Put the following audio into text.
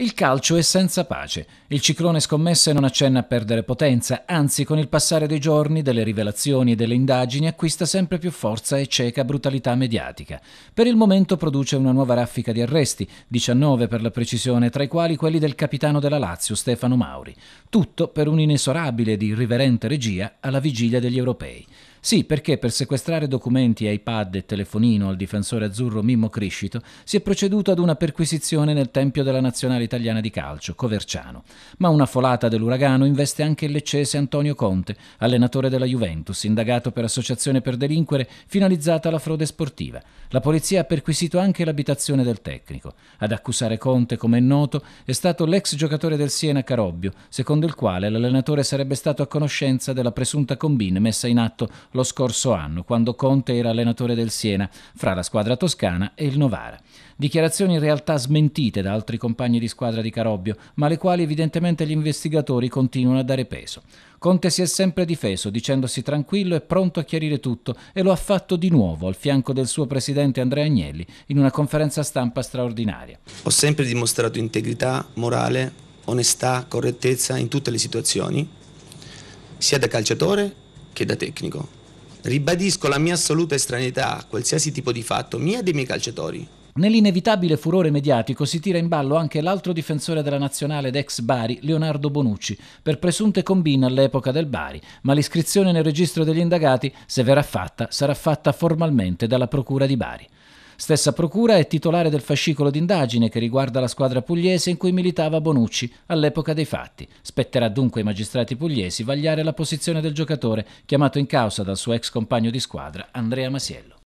Il calcio è senza pace. Il ciclone scommesse non accenna a perdere potenza, anzi con il passare dei giorni, delle rivelazioni e delle indagini acquista sempre più forza e cieca brutalità mediatica. Per il momento produce una nuova raffica di arresti, 19 per la precisione, tra i quali quelli del capitano della Lazio Stefano Mauri. Tutto per un'inesorabile ed irriverente regia alla vigilia degli europei. Sì, perché per sequestrare documenti, iPad e telefonino al difensore azzurro Mimmo Criscito si è proceduto ad una perquisizione nel tempio della nazionale italiana di calcio, Coverciano. Ma una folata dell'uragano investe anche il leccese Antonio Conte, allenatore della Juventus, indagato per associazione per delinquere finalizzata alla frode sportiva. La polizia ha perquisito anche l'abitazione del tecnico. Ad accusare Conte, come è noto, è stato l'ex giocatore del Siena Carobbio, secondo il quale l'allenatore sarebbe stato a conoscenza della presunta combine messa in atto lo scorso anno, quando Conte era allenatore del Siena, fra la squadra toscana e il Novara. Dichiarazioni in realtà smentite da altri compagni di squadra di Carobbio, ma alle quali evidentemente gli investigatori continuano a dare peso. Conte si è sempre difeso, dicendosi tranquillo e pronto a chiarire tutto, e lo ha fatto di nuovo al fianco del suo presidente Andrea Agnelli in una conferenza stampa straordinaria. Ho sempre dimostrato integrità, morale, onestà, correttezza in tutte le situazioni, sia da calciatore che da tecnico. Ribadisco la mia assoluta estraneità a qualsiasi tipo di fatto, mia e dei miei calciatori. Nell'inevitabile furore mediatico si tira in ballo anche l'altro difensore della nazionale d'ex Bari, Leonardo Bonucci, per presunte combine all'epoca del Bari, ma l'iscrizione nel registro degli indagati, se verrà fatta, sarà fatta formalmente dalla Procura di Bari. Stessa procura è titolare del fascicolo d'indagine che riguarda la squadra pugliese in cui militava Bonucci all'epoca dei fatti. Spetterà dunque ai magistrati pugliesi vagliare la posizione del giocatore chiamato in causa dal suo ex compagno di squadra Andrea Masiello.